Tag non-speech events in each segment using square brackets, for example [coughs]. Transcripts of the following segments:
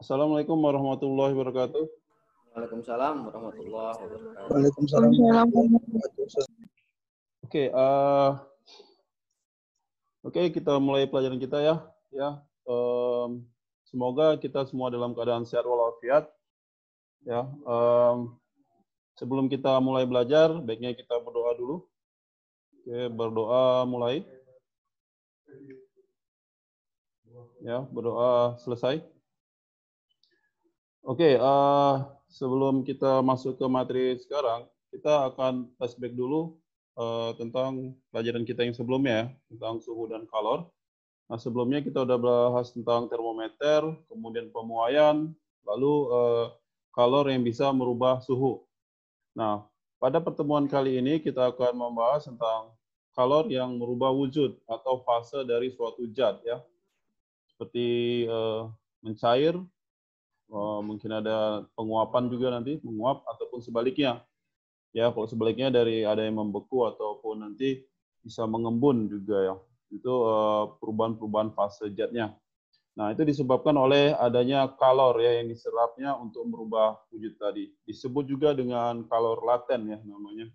Assalamualaikum warahmatullahi wabarakatuh. Waalaikumsalam warahmatullahi wabarakatuh. Waalaikumsalam warahmatullahi Oke, okay, uh, eh, oke okay, kita mulai pelajaran kita ya. Ya, um, semoga kita semua dalam keadaan sehat walafiat. Ya, um, sebelum kita mulai belajar, baiknya kita berdoa dulu. Oke, okay, berdoa mulai. Ya, berdoa selesai. Oke, okay, uh, eh, sebelum kita masuk ke materi sekarang, kita akan flashback dulu uh, tentang pelajaran kita yang sebelumnya, ya, tentang suhu dan kalor. Nah, sebelumnya kita sudah bahas tentang termometer, kemudian pemuaian, lalu uh, kalor yang bisa merubah suhu. Nah, pada pertemuan kali ini kita akan membahas tentang kalor yang merubah wujud atau fase dari suatu zat ya. Seperti uh, mencair, uh, mungkin ada penguapan juga nanti menguap ataupun sebaliknya ya kalau sebaliknya dari ada yang membeku ataupun nanti bisa mengembun juga ya itu eh, perubahan-perubahan fase zatnya nah itu disebabkan oleh adanya kalor ya yang diserapnya untuk merubah wujud tadi disebut juga dengan kalor laten ya namanya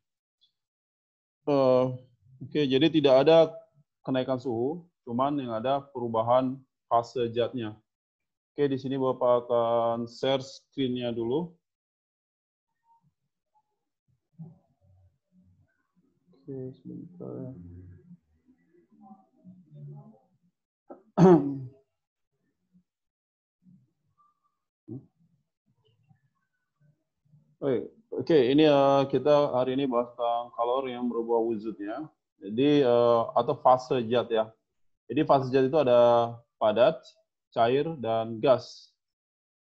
uh, oke okay, jadi tidak ada kenaikan suhu cuman yang ada perubahan fase zatnya Oke, di sini Bapak akan share screen-nya dulu. Oke, sebentar. Ya. [clears throat] Oke, okay, ini uh, kita hari ini bahas tentang kalor yang berubah wujudnya. Jadi uh, atau fase jad ya. Jadi fase jad itu ada padat, cair, dan gas.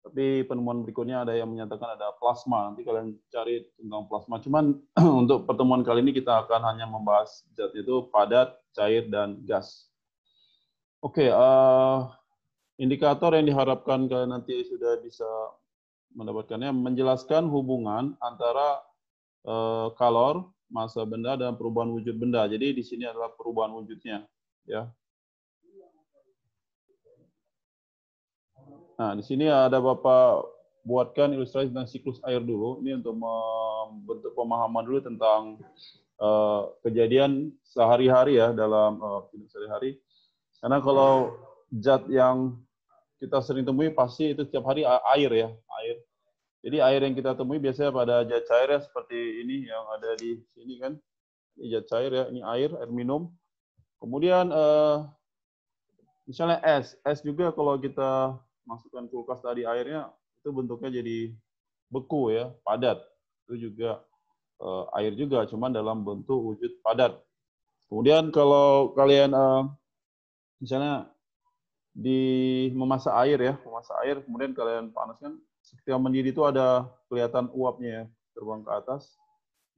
Tapi penemuan berikutnya ada yang menyatakan ada plasma. Nanti kalian cari tentang plasma. Cuman [clears throat] untuk pertemuan kali ini kita akan hanya membahas zat itu padat, cair, dan gas. Oke, okay, uh, eh, indikator yang diharapkan kalian nanti sudah bisa mendapatkannya menjelaskan hubungan antara uh, kalor, massa benda, dan perubahan wujud benda. Jadi di sini adalah perubahan wujudnya, ya Nah, di sini ada Bapak buatkan ilustrasi tentang siklus air dulu. Ini untuk membentuk pemahaman dulu tentang uh, kejadian sehari-hari ya dalam uh, sehari-hari. Karena kalau zat yang kita sering temui pasti itu setiap hari air ya, air. Jadi air yang kita temui biasanya pada zat cair ya seperti ini yang ada di sini kan. Ini zat cair ya, ini air, air minum. Kemudian uh, misalnya es, es juga kalau kita masukkan kulkas tadi airnya itu bentuknya jadi beku ya, padat. Itu juga uh, air juga, cuman dalam bentuk wujud padat. Kemudian kalau kalian uh, misalnya di memasak air ya, memasak air, kemudian kalian panaskan, setiap mendidih itu ada kelihatan uapnya ya, terbang ke atas.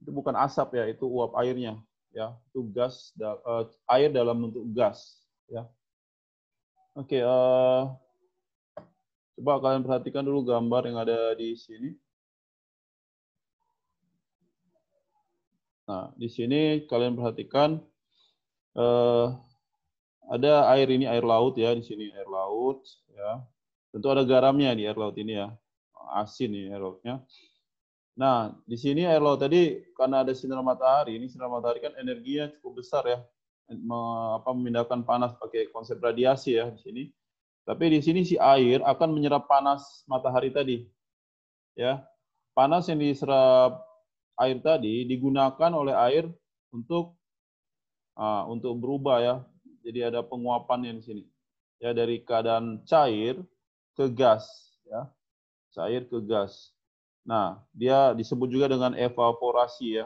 Itu bukan asap ya, itu uap airnya ya, itu gas da, uh, air dalam bentuk gas ya. Oke, okay, uh, Coba kalian perhatikan dulu gambar yang ada di sini. Nah, di sini kalian perhatikan eh, ada air ini air laut ya di sini air laut ya. Tentu ada garamnya di air laut ini ya. Asin ini air lautnya. Nah, di sini air laut tadi karena ada sinar matahari, ini sinar matahari kan energinya cukup besar ya. Me, apa memindahkan panas pakai konsep radiasi ya di sini tapi di sini si air akan menyerap panas matahari tadi. Ya. Panas yang diserap air tadi digunakan oleh air untuk uh, untuk berubah ya. Jadi ada penguapan yang di sini. Ya dari keadaan cair ke gas ya. Cair ke gas. Nah, dia disebut juga dengan evaporasi ya.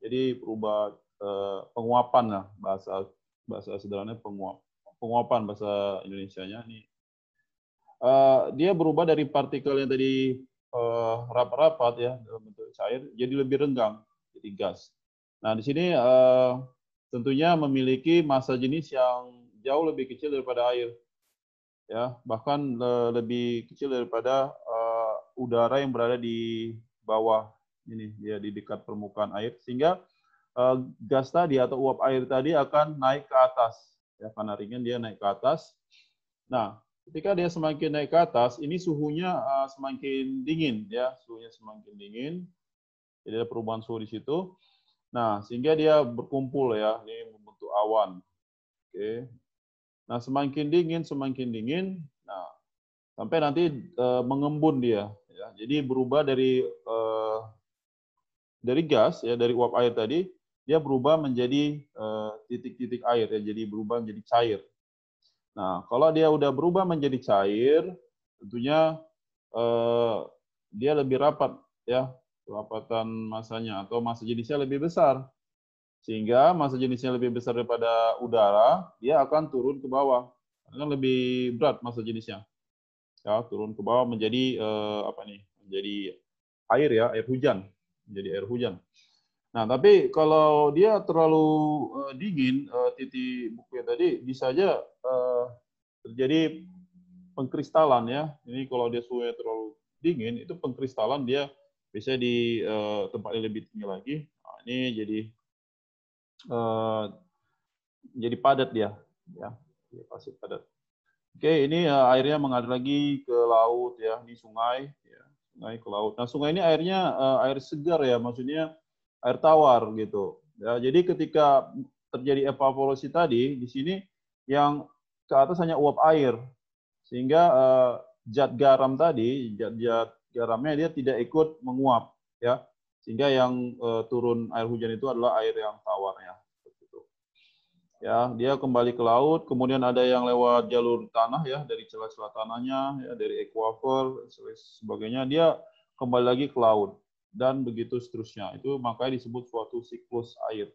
Jadi berubah eh, penguapan lah bahasa bahasa sederhananya penguap penguapan bahasa Indonesia-nya ini uh, dia berubah dari partikel yang tadi rapat eh, rapat-rapat ya dalam bentuk cair jadi lebih renggang jadi gas. Nah di sini uh, tentunya memiliki massa jenis yang jauh lebih kecil daripada air ya bahkan le lebih kecil daripada uh, udara yang berada di bawah ini ya di dekat permukaan air sehingga uh, gas tadi atau uap air tadi akan naik ke atas ya karena ringan dia naik ke atas nah Ketika dia semakin naik ke atas, ini suhunya uh, semakin dingin, ya, suhunya semakin dingin. Jadi ada perubahan suhu di situ. Nah, sehingga dia berkumpul ya, ini membentuk awan. Oke. Nah, semakin dingin, semakin dingin. Nah, sampai nanti uh, mengembun dia. Ya. Jadi berubah dari uh, dari gas ya, dari uap air tadi, dia berubah menjadi titik-titik uh, titik -titik air ya, jadi berubah menjadi cair. Nah, kalau dia udah berubah menjadi cair, tentunya eh, dia lebih rapat ya, kerapatan masanya atau masa jenisnya lebih besar. Sehingga masa jenisnya lebih besar daripada udara, dia akan turun ke bawah. karena lebih berat masa jenisnya. Ya, turun ke bawah menjadi eh, apa nih? Menjadi air ya, air hujan. Menjadi air hujan. Nah, tapi kalau dia terlalu eh, dingin, eh, titik buku tadi bisa aja eh, terjadi pengkristalan ya. Ini kalau dia suhunya terlalu dingin, itu pengkristalan dia bisa di uh, tempat yang lebih tinggi lagi. Nah, ini jadi uh, jadi padat dia, ya, dia pasti padat. Oke, ini uh, airnya mengalir lagi ke laut ya, di sungai, ya, sungai ke laut. Nah, sungai ini airnya uh, air segar ya, maksudnya air tawar gitu. Ya, jadi ketika terjadi evaporasi tadi di sini yang ke atas hanya uap air. Sehingga uh, garam tadi, zat, garamnya dia tidak ikut menguap, ya. Sehingga yang uh, turun air hujan itu adalah air yang tawar ya. Ya, dia kembali ke laut, kemudian ada yang lewat jalur tanah ya, dari celah-celah tanahnya, ya, dari ekuafer, sebagainya. Dia kembali lagi ke laut dan begitu seterusnya. Itu makanya disebut suatu siklus air.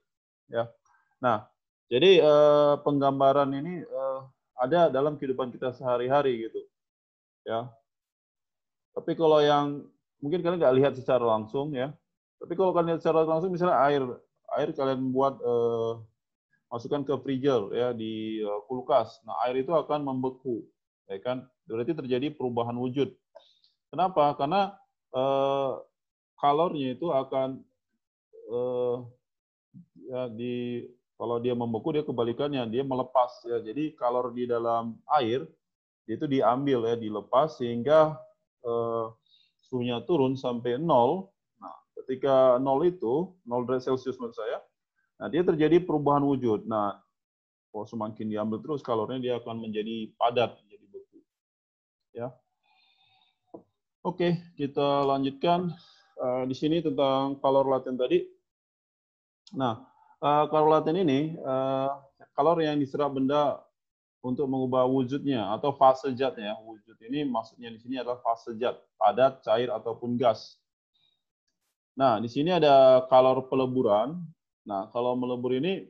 Ya. Nah, jadi eh, penggambaran ini ada dalam kehidupan kita sehari-hari gitu. Ya. Tapi kalau yang mungkin kalian nggak lihat secara langsung ya. Tapi kalau kalian lihat secara langsung misalnya air, air kalian buat eh, masukkan ke freezer ya di eh, kulkas. Nah, air itu akan membeku. Ya kan? Berarti terjadi perubahan wujud. Kenapa? Karena eh, kalornya itu akan eh, ya, di kalau dia membeku dia kebalikannya, dia melepas ya. Jadi kalor di dalam air itu diambil ya, dilepas sehingga eh, suhunya turun sampai nol. Nah, ketika nol itu, nol derajat Celcius menurut saya, nah dia terjadi perubahan wujud. Nah, kalau semakin diambil terus kalornya dia akan menjadi padat, menjadi beku. Ya. Oke, kita lanjutkan uh, di sini tentang kalor laten tadi. Nah, uh, ini uh, eh, kalor yang diserap benda untuk mengubah wujudnya atau fase zatnya. Wujud ini maksudnya di sini adalah fase zat, padat, cair ataupun gas. Nah, di sini ada kalor peleburan. Nah, kalau melebur ini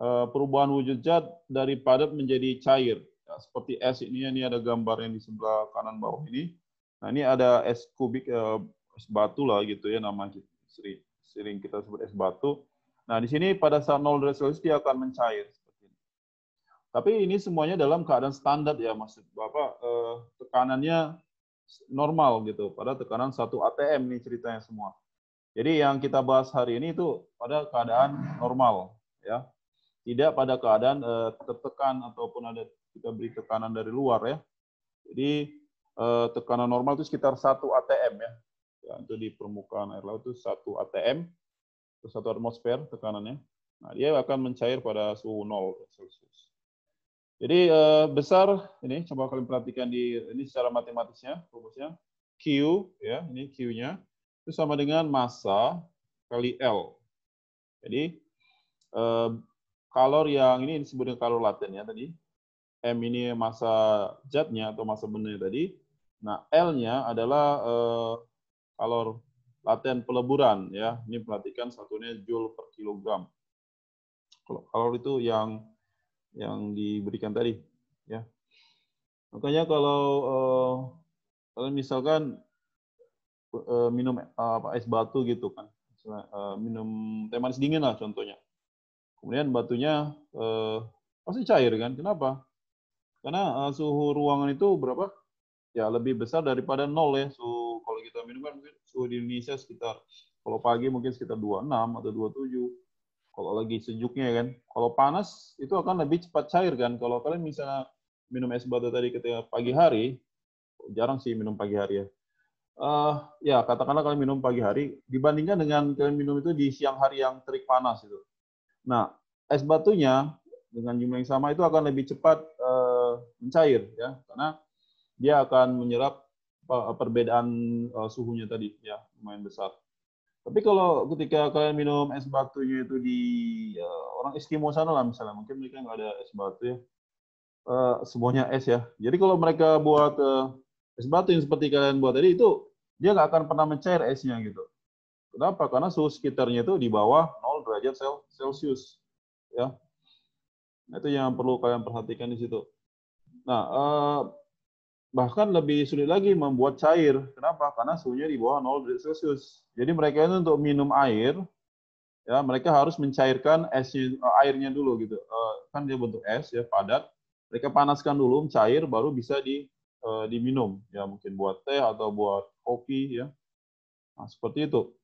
eh, perubahan wujud zat dari padat menjadi cair. Ya, seperti es ini, ini ada gambar yang di sebelah kanan bawah ini. Nah, ini ada es kubik, es batu lah gitu ya nama sering, sering kita sebut es batu. Nah, di sini pada saat nol resolusi dia akan mencair seperti ini. Tapi ini semuanya dalam keadaan standar ya, maksud Bapak eh, tekanannya normal gitu pada tekanan satu ATM nih ceritanya semua. Jadi yang kita bahas hari ini itu pada keadaan normal ya. Tidak pada keadaan eh, tertekan ataupun ada kita beri tekanan dari luar ya. Jadi eh, tekanan normal itu sekitar satu ATM ya. ya. Itu di permukaan air laut itu satu ATM satu atmosfer tekanannya. Nah, dia akan mencair pada suhu 0 Celsius. Jadi eh, besar ini coba kalian perhatikan di ini secara matematisnya rumusnya Q ya, ini Q-nya itu sama dengan massa kali L. Jadi eh, kalor yang ini disebut dengan kalor laten ya tadi. M ini massa zatnya atau massa benda tadi. Nah, L-nya adalah eh, kalor latihan peleburan ya. Ini perhatikan satunya joule per kilogram. Kalau kalau itu yang yang diberikan tadi ya. Makanya kalau eh, kalau misalkan eh, minum apa es batu gitu kan, eh, minum teh manis dingin lah contohnya. Kemudian batunya pasti cair kan? Kenapa? Karena suhu ruangan itu berapa? Ya lebih besar daripada nol ya. Suhu kalau kita minum kan mungkin suhu di Indonesia sekitar kalau pagi mungkin sekitar 26 atau 27 kalau lagi sejuknya kan kalau panas itu akan lebih cepat cair kan kalau kalian misalnya minum es batu tadi ketika pagi hari jarang sih minum pagi hari ya uh, ya katakanlah kalian minum pagi hari dibandingkan dengan kalian minum itu di siang hari yang terik panas itu nah es batunya dengan jumlah yang sama itu akan lebih cepat uh, mencair ya karena dia akan menyerap Eh, perbedaan uh, suhunya tadi ya lumayan besar. Tapi kalau ketika kalian minum es batunya itu di uh, orang Eskimo sana lah misalnya, mungkin mereka nggak ada es batu ya. Uh, semuanya es ya. Jadi kalau mereka buat uh, es batu yang seperti kalian buat tadi itu dia nggak akan pernah mencair esnya gitu. Kenapa? Karena suhu sekitarnya itu di bawah 0 derajat Celcius ya. Nah, itu yang perlu kalian perhatikan di situ. Nah, bahkan lebih sulit lagi membuat cair. Kenapa? Karena suhunya di bawah 0 derajat Celcius. Jadi mereka itu untuk minum air, ya mereka harus mencairkan esnya, eh, airnya dulu gitu. Eh, kan dia bentuk es ya padat. Mereka panaskan dulu, cair, baru bisa di eh, diminum. Ya mungkin buat teh atau buat kopi ya. Nah, seperti itu.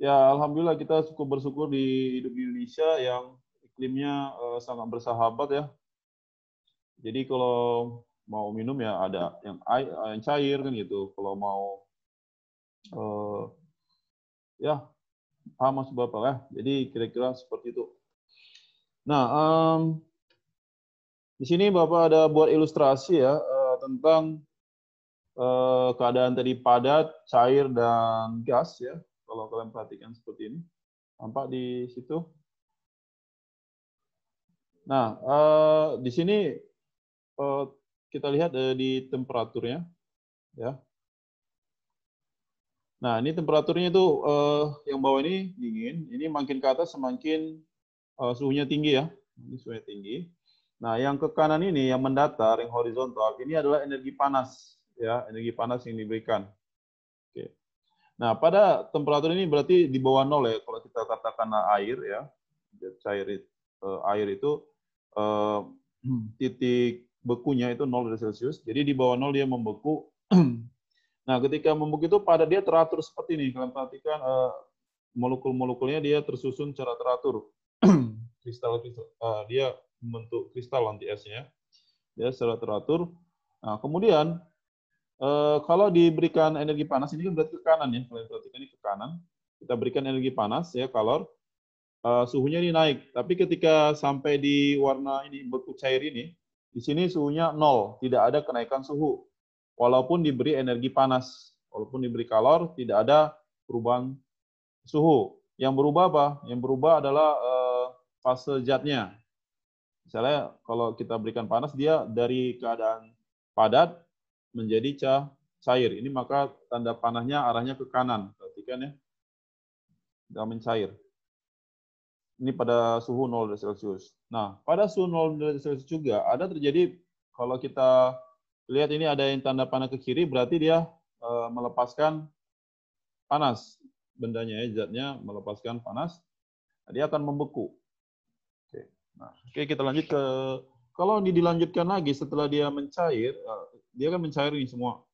Ya alhamdulillah kita cukup bersyukur di hidup di Indonesia yang iklimnya sangat bersahabat ya. Jadi kalau mau minum ya ada yang air, yang cair kan gitu. Kalau mau uh, ya paham maksud Bapak ya. Jadi kira-kira seperti itu. Nah, um, di sini Bapak ada buat ilustrasi ya uh, tentang uh, keadaan tadi padat, cair dan gas ya. Kalau kalian perhatikan seperti ini. tampak di situ. Nah, uh, di sini uh, kita lihat eh, di temperaturnya ya. Nah, ini temperaturnya itu eh, yang bawah ini dingin, ini makin ke atas semakin eh, suhunya tinggi ya. Ini suhunya tinggi. Nah, yang ke kanan ini yang mendatar, yang horizontal, ini adalah energi panas ya, energi panas yang diberikan. Oke. Nah, pada temperatur ini berarti di bawah nol ya kalau kita katakan air ya. Cair eh, air itu eh, titik bekunya itu 0 derajat Celcius. Jadi di bawah 0 dia membeku. [clears throat] nah, ketika membeku itu pada dia teratur seperti ini. Kalian perhatikan uh, molekul-molekulnya dia tersusun secara teratur. [clears throat] kristal uh, dia membentuk kristal anti esnya. Ya, secara teratur. Nah, kemudian uh, kalau diberikan energi panas ini kan berarti ke kanan ya. Kalian perhatikan ini ke kanan. Kita berikan energi panas ya kalor uh, suhunya ini naik. Tapi ketika sampai di warna ini beku cair ini, di sini suhunya nol, tidak ada kenaikan suhu. Walaupun diberi energi panas, walaupun diberi kalor, tidak ada perubahan suhu. Yang berubah apa? Yang berubah adalah eh, fase zatnya. Misalnya kalau kita berikan panas, dia dari keadaan padat menjadi cah cair. Ini maka tanda panahnya arahnya ke kanan. Perhatikan ya. Dalam mencair. Ini pada suhu 0 derajat Celcius. Nah, pada suhu 0 derajat Celcius juga ada terjadi kalau kita lihat ini ada yang tanda panah ke kiri berarti dia eh, melepaskan panas bendanya ya zatnya melepaskan panas nah, dia akan membeku. Oke. Nah, oke kita lanjut ke kalau ini dilanjutkan lagi setelah dia mencair eh, dia akan mencair ini semua.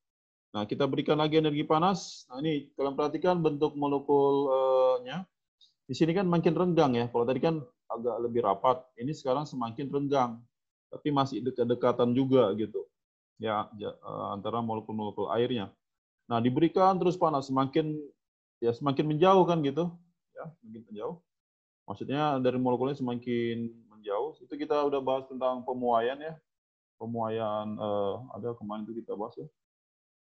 Nah, kita berikan lagi energi panas. Nah, ini kalian perhatikan bentuk molekulnya. Eh, e, di sini kan makin renggang ya. Kalau tadi kan agak lebih rapat, ini sekarang semakin renggang. Tapi masih dekat-dekatan juga gitu. Ya, eh, antara molekul-molekul airnya. Nah, diberikan terus panas semakin ya semakin menjauh kan gitu. Ya, semakin menjauh. Maksudnya dari molekulnya semakin menjauh. Itu kita udah bahas tentang pemuaian ya. Pemuaian eh, ada kemarin itu kita bahas ya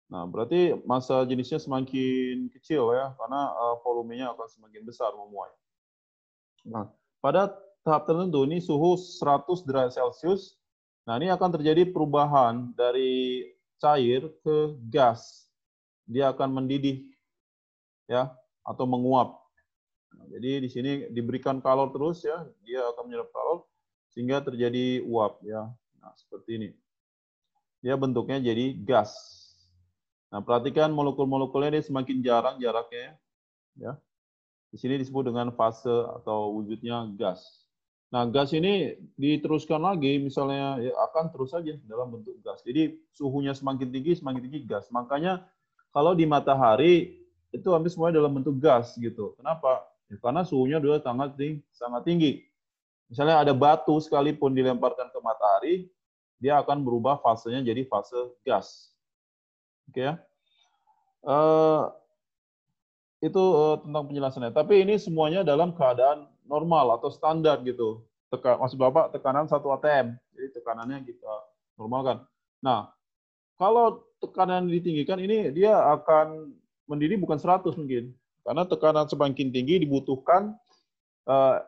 Nah, berarti masa jenisnya semakin kecil ya, karena eh, volumenya akan semakin besar memuai. Nah, pada tahap tertentu ini suhu 100 derajat Celcius. Nah, ini akan terjadi perubahan dari cair ke gas. Dia akan mendidih ya atau menguap. Nah, jadi di sini diberikan kalor terus ya, dia akan menyerap kalor sehingga terjadi uap ya. Nah, seperti ini. Dia bentuknya jadi gas Nah, perhatikan molekul-molekulnya ini semakin jarang jaraknya ya. ya. Di sini disebut dengan fase atau wujudnya gas. Nah, gas ini diteruskan lagi misalnya ya akan terus saja dalam bentuk gas. Jadi suhunya semakin tinggi, semakin tinggi gas. Makanya kalau di matahari itu hampir semuanya dalam bentuk gas gitu. Kenapa? Ya, karena suhunya sudah sangat tinggi, sangat tinggi. Misalnya ada batu sekalipun dilemparkan ke matahari, dia akan berubah fasenya jadi fase gas Oke ya. Uh, itu uh, tentang penjelasannya. Tapi ini semuanya dalam keadaan normal atau standar gitu. Teka, maksud Bapak tekanan satu ATM. Jadi tekanannya kita gitu, normalkan. Nah, kalau tekanan ditinggikan ini dia akan mendidih bukan 100 mungkin. Karena tekanan semakin tinggi dibutuhkan uh,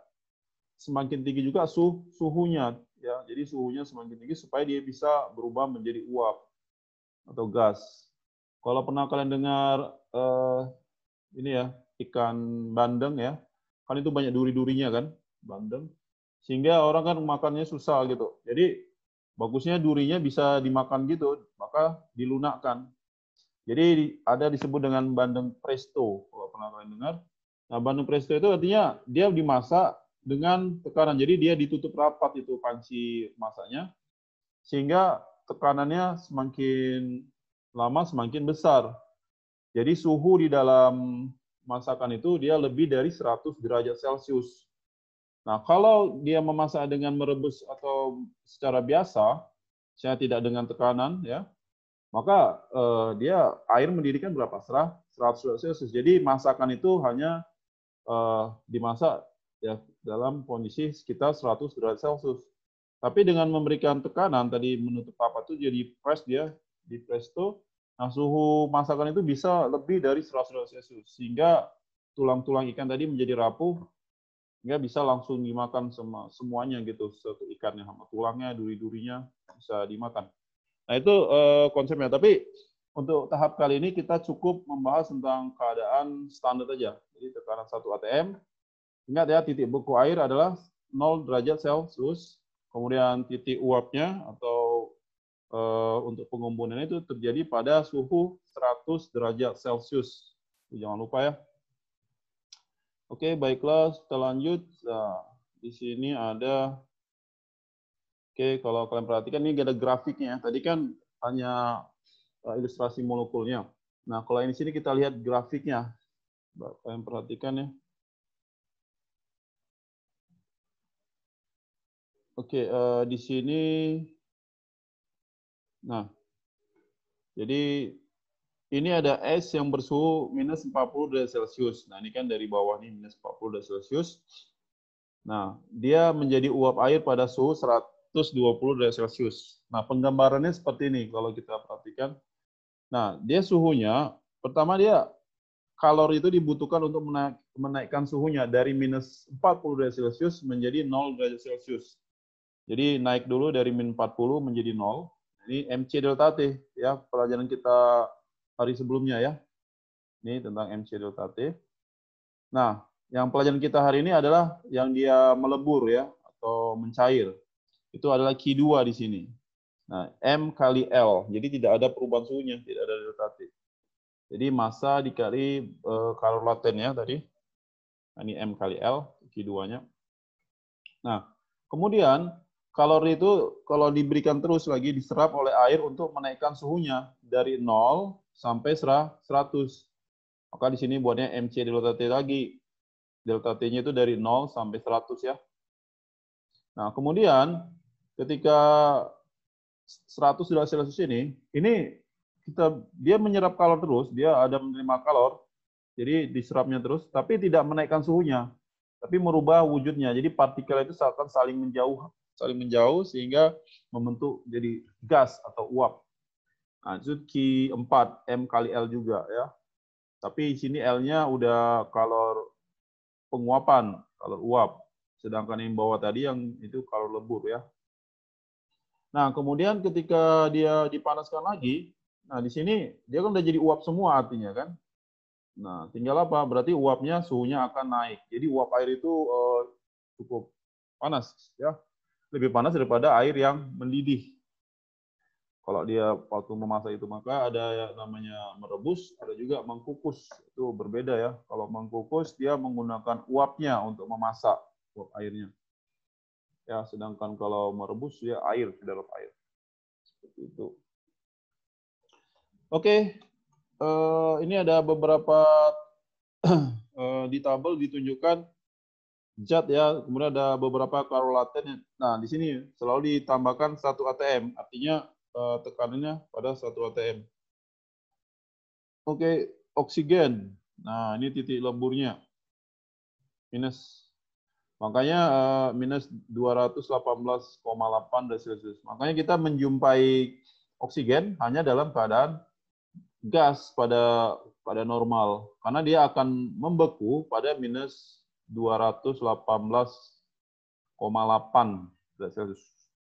semakin tinggi juga suh, suhunya ya. Jadi suhunya semakin tinggi supaya dia bisa berubah menjadi uap atau gas. Kalau pernah kalian dengar eh, ini ya ikan bandeng ya, kan itu banyak duri-durinya kan, bandeng. Sehingga orang kan makannya susah gitu. Jadi bagusnya durinya bisa dimakan gitu, maka dilunakkan. Jadi ada disebut dengan bandeng presto, kalau pernah kalian dengar. Nah, bandeng presto itu artinya dia dimasak dengan tekanan. Jadi dia ditutup rapat itu panci masaknya, sehingga tekanannya semakin lama semakin besar. Jadi suhu di dalam masakan itu dia lebih dari 100 derajat Celcius. Nah, kalau dia memasak dengan merebus atau secara biasa, saya tidak dengan tekanan ya, maka eh, dia air mendidihkan berapa? Serah 100 derajat Celcius. Jadi masakan itu hanya eh, dimasak ya dalam kondisi sekitar 100 derajat Celcius. Tapi dengan memberikan tekanan tadi menutup apa itu jadi press dia di presto, nah suhu masakan itu bisa lebih dari 100 derajat Celcius. Sehingga tulang-tulang ikan tadi menjadi rapuh, sehingga bisa langsung dimakan sama semuanya gitu, satu ikannya, sama tulangnya, duri-durinya bisa dimakan. Nah itu uh, konsepnya. Tapi untuk tahap kali ini kita cukup membahas tentang keadaan standar aja. Jadi tekanan satu ATM. Ingat ya, titik beku air adalah 0 derajat Celcius. Kemudian titik uapnya atau Eh, untuk pengembunan itu terjadi pada suhu 100 derajat Celcius. Jangan lupa ya. Oke, baiklah kita lanjut. Nah, di sini ada Oke, kalau kalian perhatikan ini ada grafiknya. Ya. Tadi kan hanya eh, ilustrasi molekulnya. Nah, kalau ini sini kita lihat grafiknya. Kalian perhatikan ya. Oke, uh, di sini Nah, jadi ini ada es yang bersuhu minus 40 derajat Celcius. Nah, ini kan dari bawah nih minus 40 derajat Celcius. Nah, dia menjadi uap air pada suhu 120 derajat Celcius. Nah, penggambarannya seperti ini kalau kita perhatikan. Nah, dia suhunya, pertama dia kalor itu dibutuhkan untuk menaik, menaikkan suhunya dari minus 40 derajat Celcius menjadi 0 derajat Celcius. Jadi naik dulu dari minus 40 menjadi 0. Ini MC delta T ya, pelajaran kita hari sebelumnya ya. Ini tentang MC delta T. Nah, yang pelajaran kita hari ini adalah yang dia melebur ya atau mencair. Itu adalah Q2 di sini. Nah, M kali L. Jadi tidak ada perubahan suhunya, tidak ada delta T. Jadi massa dikali eh, kalor laten ya tadi. Nah, ini M kali L, Q2-nya. Nah, kemudian kalori itu kalau diberikan terus lagi diserap oleh air untuk menaikkan suhunya dari 0 sampai 100. Maka di sini buatnya MC delta T lagi. Delta T-nya itu dari 0 sampai 100 ya. Nah, kemudian ketika 100 derajat Celcius ini, ini kita dia menyerap kalor terus, dia ada menerima kalor. Jadi diserapnya terus, tapi tidak menaikkan suhunya tapi merubah wujudnya. Jadi partikel itu akan saling menjauh saling menjauh sehingga membentuk jadi gas atau uap. Nah, itu Q4, M kali L juga ya. Tapi di sini L-nya udah kalor penguapan, kalor uap. Sedangkan yang bawah tadi yang itu kalor lembur ya. Nah, kemudian ketika dia dipanaskan lagi, nah di sini dia kan udah jadi uap semua artinya kan. Nah, tinggal apa? Berarti uapnya suhunya akan naik. Jadi uap air itu eh, cukup panas ya lebih panas daripada air yang mendidih. Kalau dia waktu memasak itu maka ada namanya merebus, ada juga mengkukus. Itu berbeda ya. Kalau mengkukus dia menggunakan uapnya untuk memasak uap airnya. Ya, sedangkan kalau merebus ya air di dalam air. Seperti itu. Oke. Okay. Uh, eh, ini ada beberapa uh, [clears throat] di tabel ditunjukkan zat ya, kemudian ada beberapa karolaten. Nah, di sini selalu ditambahkan satu ATM, artinya eh, tekanannya pada satu ATM. Oke, okay, oksigen. Nah, ini titik lemburnya. Minus. Makanya uh, minus 218,8 derajat Celcius. Makanya kita menjumpai oksigen hanya dalam keadaan gas pada pada normal. Karena dia akan membeku pada minus 218,8 derajat Celcius.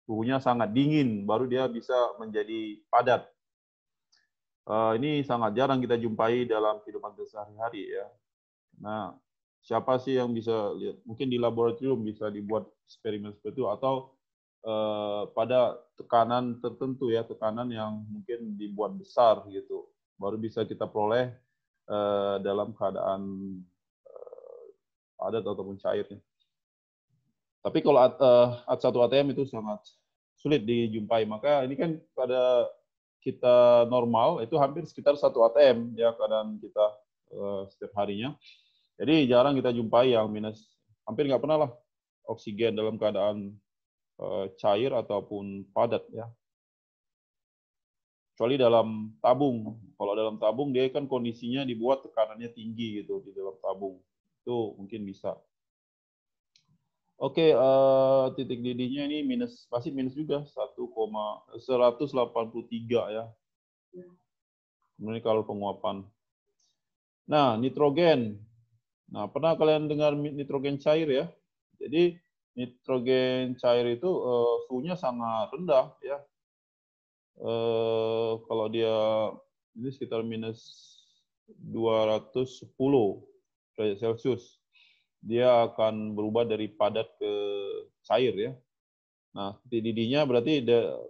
Suhunya sangat dingin, baru dia bisa menjadi padat. Uh, ini sangat jarang kita jumpai dalam kehidupan sehari-hari ya. Nah, siapa sih yang bisa lihat? Mungkin di laboratorium bisa dibuat eksperimen seperti itu atau uh, pada tekanan tertentu ya, tekanan yang mungkin dibuat besar gitu, baru bisa kita peroleh uh, dalam keadaan padat ataupun cairnya. Tapi kalau at, 1 eh, ATM itu sangat sulit dijumpai. Maka ini kan pada kita normal itu hampir sekitar satu ATM ya keadaan kita eh, setiap harinya. Jadi jarang kita jumpai yang minus hampir nggak pernah lah oksigen dalam keadaan eh, cair ataupun padat ya. Kecuali dalam tabung. Kalau dalam tabung dia kan kondisinya dibuat tekanannya tinggi gitu di dalam tabung itu mungkin bisa. Oke, okay, uh, eh, titik didihnya ini minus, pasti minus juga, 1, 183 ya. kemudian kalau penguapan. Nah, nitrogen. Nah, pernah kalian dengar nitrogen cair ya? Jadi, nitrogen cair itu uh, suhunya sangat rendah ya. Uh, kalau dia ini sekitar minus 210 derajat Celcius. Dia akan berubah dari padat ke cair ya. Nah, didihnya berarti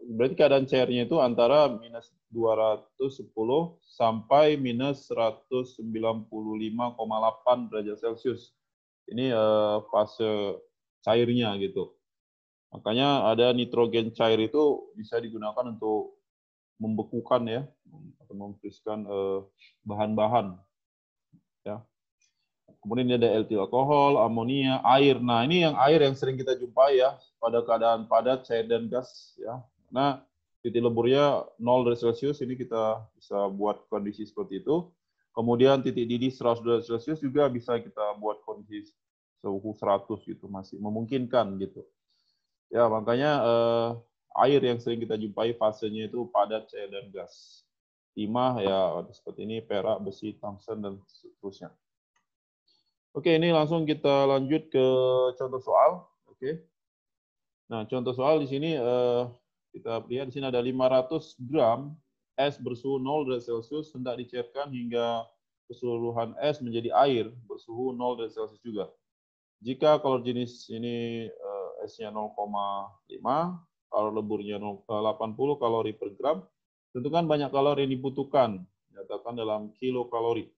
berarti keadaan cairnya itu antara minus 210 sampai minus 195,8 derajat Celcius. Ini uh, fase cairnya gitu. Makanya ada nitrogen cair itu bisa digunakan untuk membekukan ya, atau memfriskan eh, bahan-bahan. uh, ya. Kemudian ini ada etil alkohol, amonia, air. Nah, ini yang air yang sering kita jumpai ya pada keadaan padat, cair dan gas ya. Nah, titik leburnya 0 derajat Celcius ini kita bisa buat kondisi seperti itu. Kemudian titik didih 100 derajat Celcius juga bisa kita buat kondisi suhu 100 gitu masih memungkinkan gitu. Ya, makanya eh, air yang sering kita jumpai fasenya itu padat, cair dan gas timah ya seperti ini perak besi tungsten dan seterusnya Oke, ini langsung kita lanjut ke contoh soal. Oke. Nah, contoh soal di sini eh, kita lihat di sini ada 500 gram es bersuhu 0 derajat Celcius hendak dicairkan hingga keseluruhan es menjadi air bersuhu 0 derajat Celcius juga. Jika kalau jenis ini eh, esnya 0,5, kalau leburnya 80 eh, kalori per gram, tentukan banyak kalori yang dibutuhkan, nyatakan dalam kilokalori.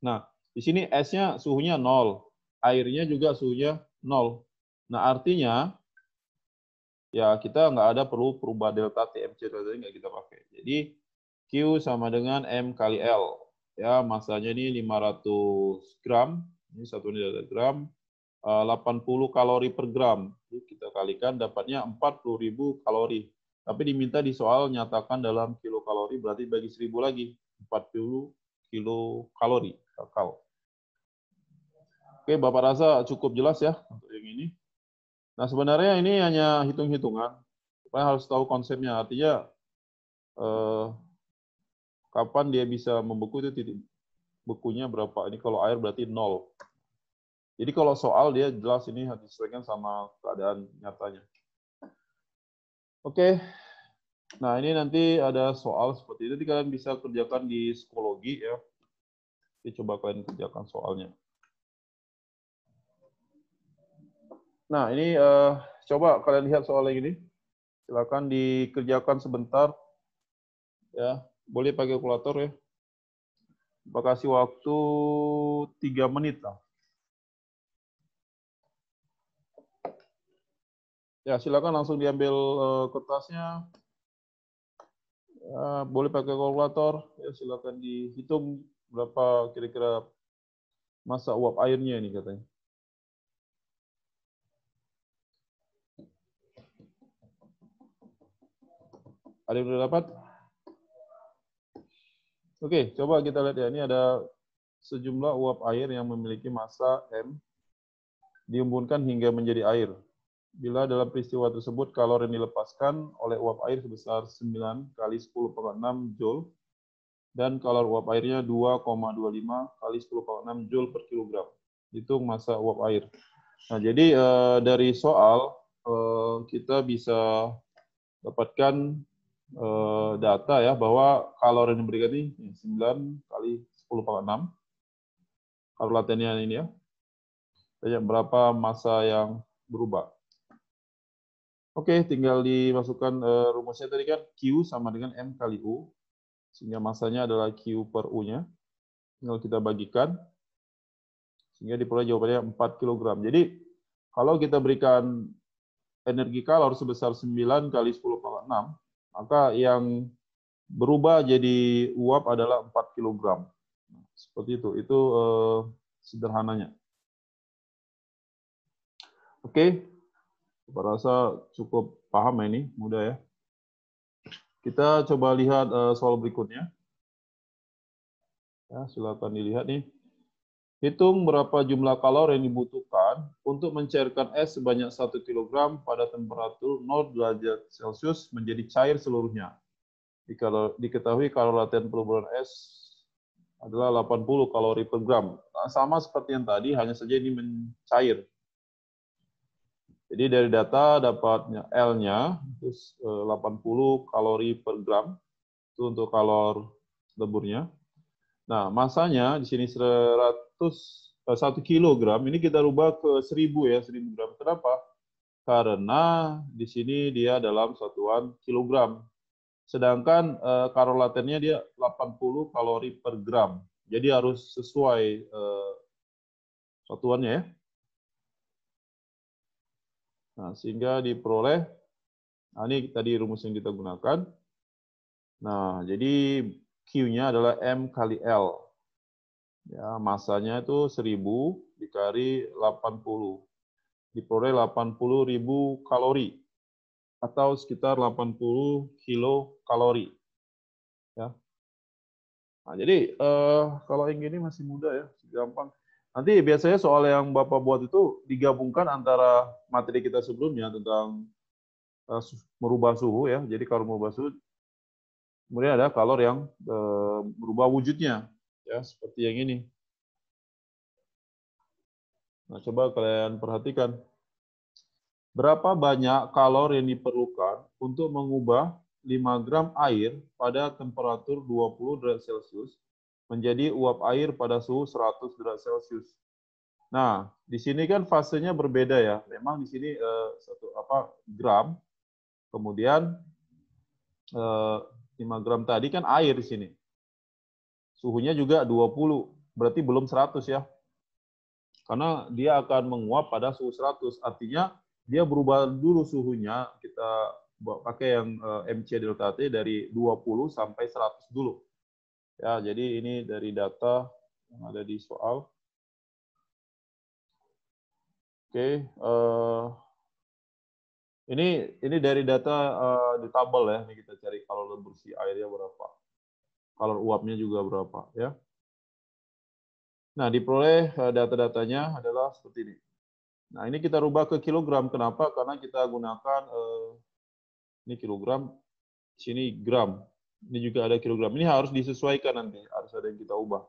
Nah, di sini esnya suhunya nol, airnya juga suhunya nol. Nah, artinya ya kita nggak ada perlu perubahan delta TMC delta nggak kita pakai. Jadi Q sama dengan M kali L. Ya, masanya ini 500 gram, ini satu delta gram, 80 eh, kalori per gram. Jadi kita kalikan dapatnya 40.000 kalori. Tapi diminta di soal nyatakan dalam kilokalori berarti bagi 1000 lagi, 40 Kilo kalori kakao. Oke, Bapak rasa cukup jelas ya untuk yang ini. Nah, sebenarnya ini hanya hitung-hitungan. Supaya harus tahu konsepnya. Artinya, eh, kapan dia bisa membeku itu titik bekunya berapa. Ini kalau air berarti nol. Jadi kalau soal dia jelas ini harus disesuaikan sama keadaan nyatanya. Oke, Nah, ini nanti ada soal seperti itu. Jadi kalian bisa kerjakan di psikologi ya. Jadi coba kalian kerjakan soalnya. Nah, ini uh, coba kalian lihat soal yang ini. Silakan dikerjakan sebentar. Ya, boleh pakai kalkulator ya. Kasih waktu 3 menit lah. Ya, silakan langsung diambil uh, kertasnya. Eh, boleh pakai kalkulator, ya silakan dihitung berapa kira-kira masa uap airnya ini katanya. Ada yang sudah dapat? Oke, coba kita lihat ya. Ini ada sejumlah uap air yang memiliki masa M diembunkan hingga menjadi air bila dalam peristiwa tersebut kalor yang dilepaskan oleh uap air sebesar 9 kali 10 pangkat 6 Joule dan kalor uap airnya 2,25 kali 10 pangkat 6 Joule per kilogram. Hitung masa uap air. Nah, jadi eh, dari soal eh, kita bisa dapatkan eh, data ya bahwa kalor yang diberikan ini 9 kali 10 pangkat 6. Kalor latennya ini ya. Tanya berapa masa yang berubah. Oke, tinggal dimasukkan uh, eh, rumusnya tadi kan Q sama dengan M kali U. Sehingga masanya adalah Q per U-nya. Tinggal kita bagikan. Sehingga diperoleh jawabannya 4 kg. Jadi, kalau kita berikan energi kalor sebesar 9 kali 10 pangkat 6, maka yang berubah jadi uap adalah 4 kg. Seperti itu. Itu uh, sederhananya. Oke, Berasa cukup paham ya ini, mudah ya. Kita coba lihat eh, soal berikutnya. Ya, silakan dilihat nih. Hitung berapa jumlah kalori yang dibutuhkan untuk mencairkan es sebanyak 1 kg pada temperatur 0 derajat Celcius menjadi cair seluruhnya. Diketahui kalau latihan perubahan es adalah 80 kalori per gram. Nah, sama seperti yang tadi, hanya saja ini mencair. Jadi dari data dapatnya L-nya 80 eh, kalori per gram itu untuk kalor leburnya. Nah, masanya di sini 100 1 eh, kilogram ini kita rubah ke 1000 ya, 1000 gram. Kenapa? Karena di sini dia dalam satuan kilogram. Sedangkan eh, dia 80 kalori per gram. Jadi harus sesuai eh, satuannya ya. Nah, sehingga diperoleh, nah ini tadi rumus yang kita gunakan. Nah, jadi Q-nya adalah M kali L. Ya, masanya itu 1000 dikali 80. Diperoleh 80.000 kalori atau sekitar 80 kilo kalori. Ya. Nah, jadi eh, kalau yang ini masih muda ya, gampang. Nanti biasanya soal yang Bapak buat itu digabungkan antara materi kita sebelumnya tentang uh, merubah suhu ya. Jadi kalau merubah suhu kemudian ada kalor yang uh, eh, berubah wujudnya ya seperti yang ini nah coba kalian perhatikan berapa banyak kalor yang diperlukan untuk mengubah 5 gram air pada temperatur 20 derajat celcius menjadi uap air pada suhu 100 derajat Celcius. Nah, di sini kan fasenya berbeda ya. Memang di sini eh, satu apa gram, kemudian eh, 5 gram tadi kan air di sini. Suhunya juga 20, berarti belum 100 ya. Karena dia akan menguap pada suhu 100, artinya dia berubah dulu suhunya. Kita pakai yang eh, MC delta T dari 20 sampai 100 dulu. Ya, jadi ini dari data yang ada di soal. Oke, uh, ini ini dari data eh, di tabel ya, ini kita cari kalor bersih airnya berapa, kalor uapnya juga berapa ya. Nah, diperoleh eh, data-datanya adalah seperti ini. Nah, ini kita rubah ke kilogram. Kenapa? Karena kita gunakan ini kilogram, sini gram ini juga ada kilogram. Ini harus disesuaikan nanti, harus ada yang kita ubah.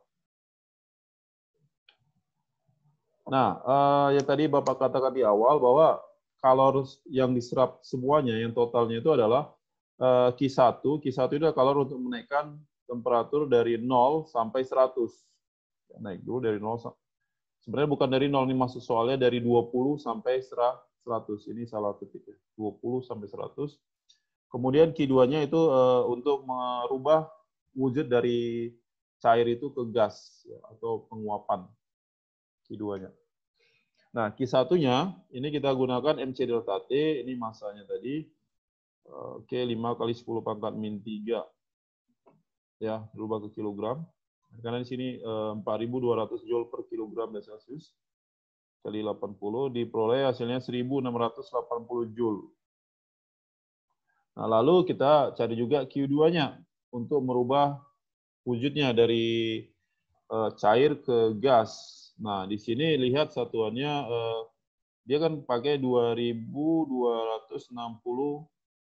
Nah, uh, eh, yang tadi Bapak katakan di awal bahwa kalor yang diserap semuanya, yang totalnya itu adalah Q1. Eh, Q1 itu adalah kalor untuk menaikkan temperatur dari 0 sampai 100. Ya, naik dulu dari 0 Sebenarnya bukan dari 0 ini masuk soalnya dari 20 sampai 100. Ini salah ketik 20 ya. sampai 100 Kemudian q nya itu uh, untuk merubah wujud dari cair itu ke gas ya, atau penguapan q nya Nah, q satunya ini kita gunakan MC delta T, ini masanya tadi. Oke, eh, 5 kali 10 pangkat min 3. Ya, berubah ke kilogram. Karena di sini 4.200 eh, joule per kilogram dan Celsius. Kali 80, diperoleh hasilnya 1.680 joule. Nah, lalu kita cari juga Q2-nya untuk merubah wujudnya dari uh, cair ke gas. Nah, di sini lihat satuannya uh, dia kan pakai 2260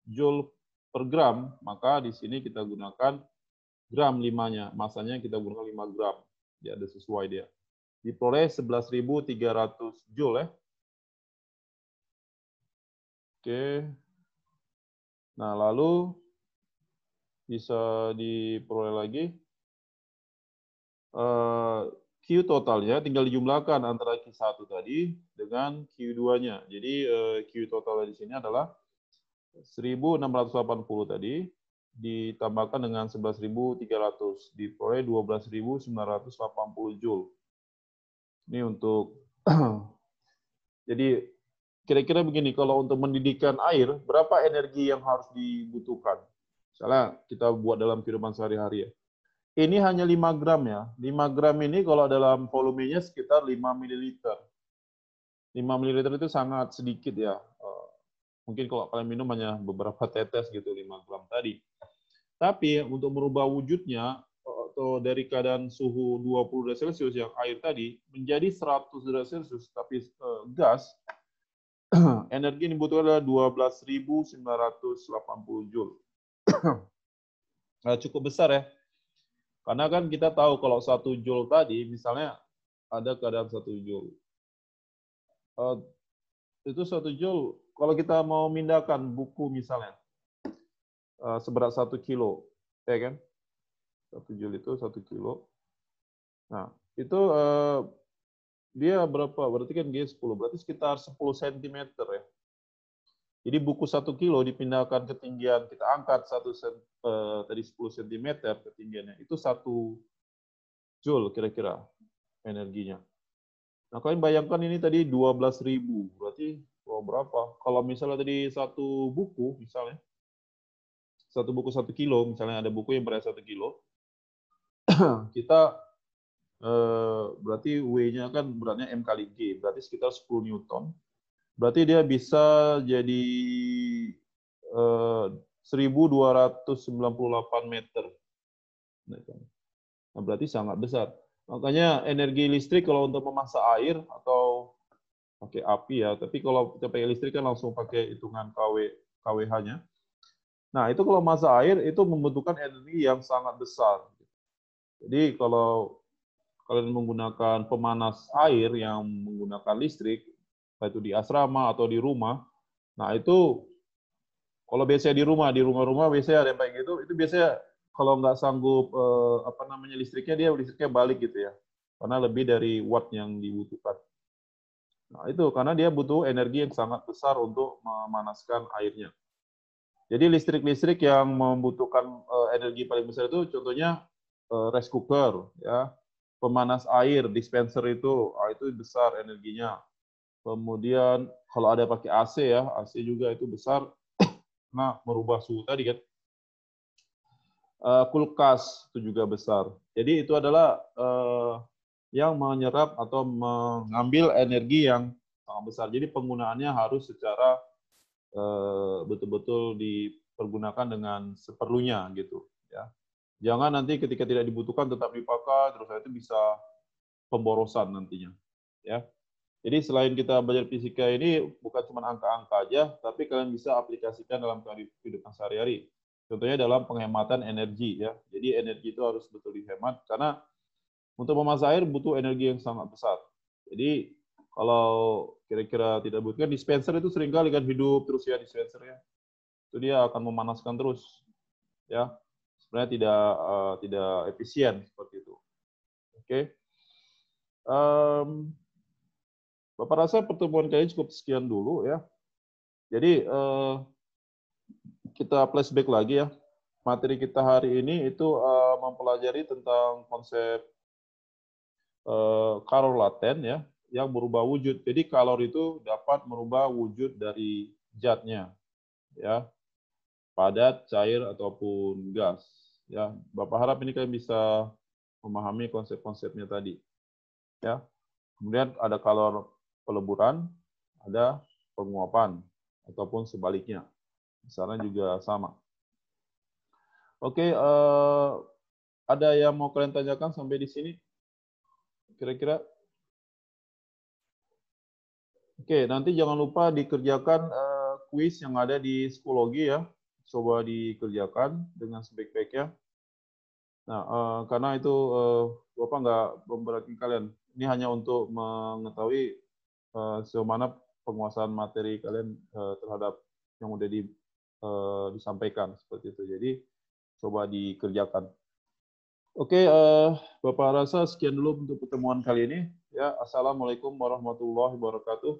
joule per gram, maka di sini kita gunakan gram limanya nya masanya kita gunakan 5 gram. Dia ada sesuai dia. Diperoleh 11.300 joule ya. Oke. Nah, lalu bisa diperoleh lagi. Eh, Q totalnya tinggal dijumlahkan antara Q1 tadi dengan Q2-nya. Jadi eh, Q totalnya di sini adalah 1680 tadi ditambahkan dengan 11.300 diperoleh 12.980 joule. Ini untuk [clears throat] jadi kira-kira begini, kalau untuk mendidihkan air, berapa energi yang harus dibutuhkan? Misalnya kita buat dalam kehidupan sehari-hari ya. Ini hanya 5 gram ya. 5 gram ini kalau dalam volumenya sekitar 5 ml. 5 ml itu sangat sedikit ya. Eh, mungkin kalau kalian minum hanya beberapa tetes gitu 5 gram tadi. Tapi untuk merubah wujudnya eh, atau dari keadaan suhu 20 derajat Celcius yang air tadi menjadi 100 derajat Celcius tapi eh, gas [clears throat] energi yang dibutuhkan adalah 12.980 joule. [clears throat] nah, cukup besar ya. Karena kan kita tahu kalau satu joule tadi, misalnya ada keadaan satu joule. Uh, itu satu joule, kalau kita mau mindahkan buku misalnya, uh, seberat satu kilo, ya kan? Satu joule itu satu kilo. Nah, itu uh, dia berapa? Berarti kan dia 10. Berarti sekitar 10 cm ya. Jadi buku 1 kilo dipindahkan ketinggian, kita angkat 1 eh, tadi 10 cm ketinggiannya, itu 1 joule kira-kira energinya. Nah, kalian bayangkan ini tadi 12.000, berarti oh berapa? Kalau misalnya tadi satu buku, misalnya, satu buku satu kilo, misalnya ada buku yang berat satu kilo, [clears throat] kita Eh, berarti W-nya kan beratnya M kali G, berarti sekitar 10 Newton. Berarti dia bisa jadi 1298 eh, meter. Kan? Nah, berarti sangat besar. Makanya energi listrik kalau untuk memasak air atau pakai api ya, tapi kalau kita pakai listrik kan langsung pakai hitungan KW KWH-nya. Nah, itu kalau masa air itu membutuhkan energi yang sangat besar. Jadi kalau kalian menggunakan pemanas air yang menggunakan listrik, baik itu di asrama atau di rumah, nah itu kalau biasanya di rumah, di rumah-rumah biasanya ada yang kayak gitu, itu biasanya kalau nggak sanggup eh, apa namanya listriknya dia listriknya balik gitu ya, karena lebih dari watt yang dibutuhkan. Nah itu karena dia butuh energi yang sangat besar untuk memanaskan airnya. Jadi listrik-listrik yang membutuhkan eh, energi paling besar itu contohnya eh, rice cooker ya, pemanas air dispenser itu ah, itu besar energinya kemudian kalau ada pakai AC ya AC juga itu besar [coughs] nah merubah suhu tadi kan eh, kulkas itu juga besar jadi itu adalah eh, yang menyerap atau mengambil energi yang sangat besar jadi penggunaannya harus secara eh, betul-betul dipergunakan dengan seperlunya gitu ya Jangan nanti ketika tidak dibutuhkan tetap dipakai, terus itu bisa pemborosan nantinya. Ya. Jadi selain kita belajar fisika ini bukan cuma angka-angka aja, tapi kalian bisa aplikasikan dalam kehidupan sehari-hari. Contohnya dalam penghematan energi ya. Jadi energi itu harus betul dihemat karena untuk memasak air butuh energi yang sangat besar. Jadi kalau kira-kira tidak butuh dispenser itu seringkali kan hidup terus ya dispenser ya. Itu dia akan memanaskan terus. Ya, sebenarnya tidak uh, tidak efisien seperti itu. Oke. Okay. Um, Bapak rasa pertemuan kali ini cukup sekian dulu ya. Jadi uh, kita flashback lagi ya. Materi kita hari ini itu uh, mempelajari tentang konsep uh, kalor laten ya yang berubah wujud. Jadi kalor itu dapat merubah wujud dari zatnya ya padat, cair ataupun gas. Ya, Bapak harap ini kalian bisa memahami konsep-konsepnya tadi. Ya. Kemudian ada kalor peleburan, ada penguapan ataupun sebaliknya. misalnya juga sama. Oke, eh, ada yang mau kalian tanyakan sampai di sini? Kira-kira? Oke, nanti jangan lupa dikerjakan eh, kuis yang ada di psikologi ya coba dikerjakan dengan sebaik-baiknya. Nah, uh, karena itu uh, Bapak nggak memberatkan kalian. Ini hanya untuk mengetahui uh, sejauh mana penguasaan materi kalian uh, terhadap yang udah di, uh, disampaikan seperti itu. Jadi coba dikerjakan. Oke, uh, Bapak rasa sekian dulu untuk pertemuan kali ini. Ya, assalamualaikum warahmatullahi wabarakatuh.